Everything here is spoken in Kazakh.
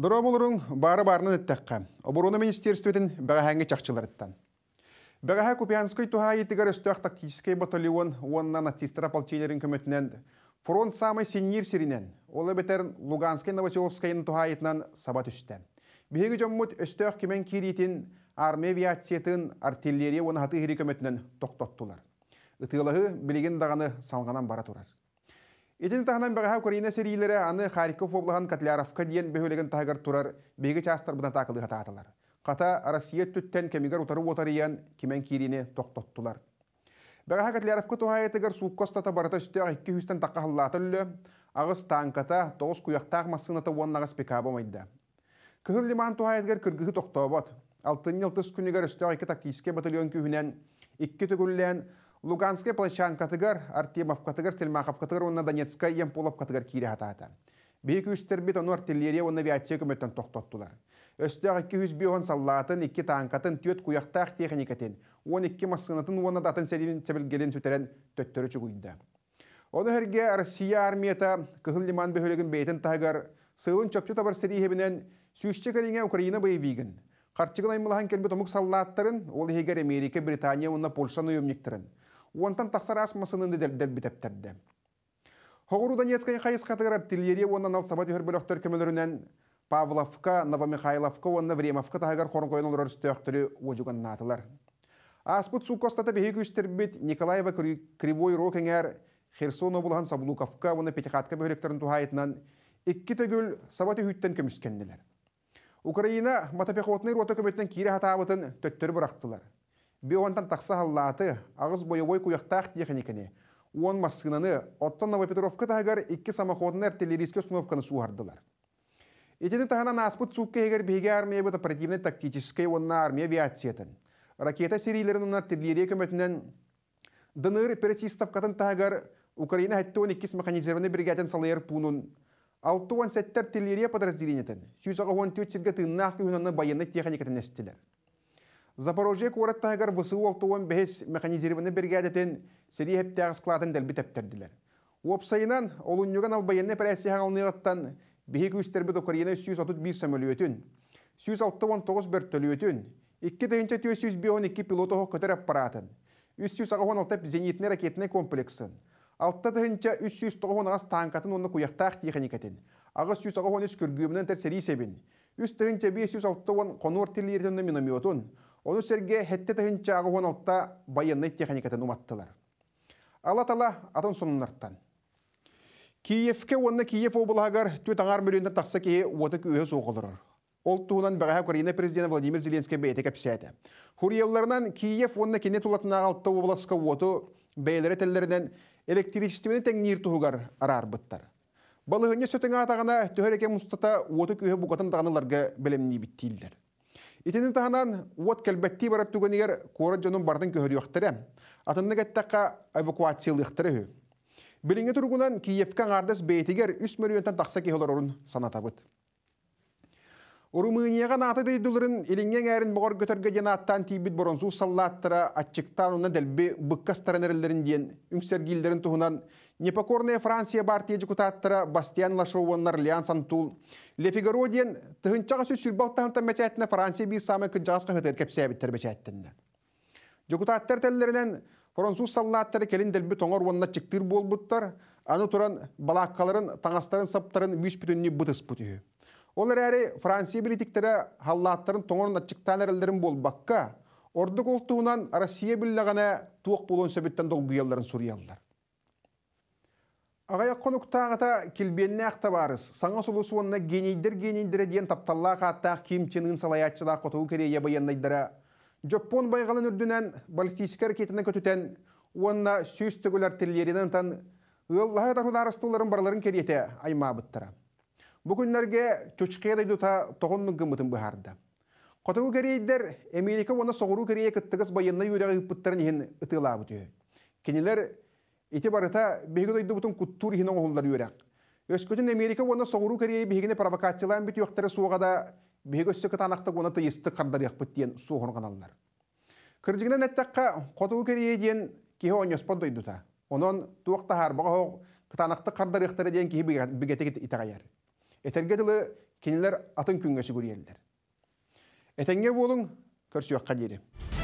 Дұрам болуруң бары барынан әттәққа. Оборона министерстветін бәғәңі чақчыларыттан. Бәғәһә Купянской туһа етігер үстіақ тактический батальон оннан аттистер ополченерін көмөтінен фронт самый сеннир сиринен. олы әбетерін Луганский Новоселовскайын туһа етінен сабат үсті. Бігегі жоммут үстіақ кемен керетін армия авиациятын артиллерия оны хаты хері көмөтінен тоқтоттылар. Ытылығы білеген дағаны салғанан бара турар. Итин тахнан Украина аны Харьков облаған Котляровка диен бөхөлеген тағыр тұрар бегі частар бұна тақылы хататылар. Қата Россия түттен кемігер ұтары отариян кимен киріне тоқтоттылар. Бага Котляровка тұхайетігір Сулкостата барыта үсті ағы 200 таққа ағыз танката 9 батальон Луганская площадь катыгар, Артемов катыгар, Сельмахов катыгар, на Донецкая, Ямпулов катыгар кире хатата. Бейік үстербет оны артиллерия оны авиация көметтен тоқтоттылар. Өстіғі 200 бион саллатын, 2 танкатын, 4 куяқтақ техникатын, 12 масынатын, оны датын сәдемін сәбілгелен сөтерін төттірі жүгінді. Оны әрге Россия армията күхіл лиман бөлігін бейтін тағыр, сыйлын чөпті табар хебінен сүйішчі кәліңе Украина бейвигін. Қарчығын аймылаған келбет омық саллаттарын, ол егер Америка, Британия, онына Польшаны өмніктірін. Уонтан тақсар асмасынынды дел битеп тәбді. Хоғыру Донецкай қайыз қатығырар алсабат көмелерінен Павловка, Новомихайловка, онна Времовка тағығар қорын қойын олар өктірі өжуған натылар. Аспыт су Николаева Кривой Рокенгер, Херсон облыған Саблуковка, оны Петихатка бөліктерін тұхайытынан икки төгіл сабаты үйттен көміскенділер. Украина матапехотный рота көметтен кире хатабытын төттір бұрақтылар. Бе онтан тақса халлаты, ағыз бойы куяқтақ техникіне. Он массынаны оттан новопетровка тағар екі самоходын артиллерийске установканы суғардылар. Этені тағынан аспыт суққа егер беге армия бұты противной тактическай онна армия авиациятын. Ракета серийлерінің артиллерия көмөтінен дыныр перетистов қатын тағар Украина хәтті 12 механизированный бригаден салайыр пунын Алтуан сәттер артиллерия подразделениятын, 114 сірге тыннақ күйінаны баянны техникатын әстілер. Запорожье курат тагар высы олтуон бехес механизированы бригадетен сери хептяғы складын дәлбі тәптәрділер. Уапсайынан олуннюган албайынны прәсі хағалныйғаттан бехе күстербі докарьені 131 самолетін, 169 бөрттөлетін, 2 пилоты пилотығы көтер аппаратын, 316 зенитіне ракетіне комплексін, 6-390 ас танкатын оны куяқтақ техникатын, ағыз 113 күргімінің тәрсері себін, 3-506 қонор тілердің минометын, Оны серге хетте тәһин чагы хонавта военный техникатан уматтылар. тала атын соннартан. Киевке онны Киев облағар төт аңар мөрендә тақса ки оты көе соғылдырыр. Ол туынан бәғә Украина президент Владимир Зеленский бәйті кәпсәді. Хурьелларынан Киев онна кене тулатына алтта обласка оты бәйлері тәллерінен электричествені тәңнир тұғығар арар бұттар. Балығыне сөтіңі атағына төһәлеке мұстата оты көе бұғатын тағаныларға білімні біттейілдер. Итинин таһанан вот келбетти барап түгенегер кора жонун бардын көһөрүөхтере. Атынны гәттәкка эвакуациялыхтыры. Билинге тургунан Киевка ардас бейтигер 3 миллиондан такса кеһөлөр орун санатабыт. Румынияга наты дейдуларын илинген әрін бұғар көтерге аттан тейбіт боронзу саллаттыра, атчықтан оны дәлбе бұққа старанерлерін дейін, үңсергейлерін тұхынан Непокорная Франция партия депутаттары Бастиан Лашоуыннар Сантул. Лефигародиен тұхынчағы сөз сүлбақтамта мәчәтіні Франция бей самы хытыр кәпсе кәпсәбіттер мәчәттінді. Депутаттар тәлілерінен француз саллаттары келін дәлбі тоңар онына чіктір аны тұран балаққаларын, таңастарын саптарын бүш бүтінні бұтыс бұтығы. Олар әрі Франция білетіктері халлаттарын тоңарын атчықтан әрілдерін болбаққа, орды қолтығынан Россия біліғана туық болуын сөбеттен долгуяларын сұриялдар. Ағай қонуқтағыта келбеніне барыз, Саңа сұлысуынна генейдер генейдері ден тапталла қаттақ кемчінің салаятшыда қотуы керее баяндайдыра. Жоппон байғалын үрдінен балистисік әрекетіні көтітен, онына сөз түгілер тілерінен тан, арыстыларын барларын кереті айма бұттыра. Бүгінлерге чөчке дайдута тоғынның гымытын бұхарды. Қотуы керейдер Америка оны соғыру керее кіттігіз байынна үйрегі үппіттірін ең ұтыла бұты. Кенелер Ити барыта беһиген ойдубутун куттур хинең оһуллар үрәк. Өскөтүн Америка воно соғыру корея беһигене провокациялан бит юктары сугада да өссө кытанакта воно тыйысты кардар якпыт диен суғырын ганаллар. Кырдыгынан әттәккә котуу корея диен киһе оньоспот дойдута. Онон туакта харбага хог кытанакты кардар яктары диен киһи бигетек итагаяр. Этерге дылы кинилер атын күнгөсү күрүелдер. Этенге болуң көрсүөккә дири.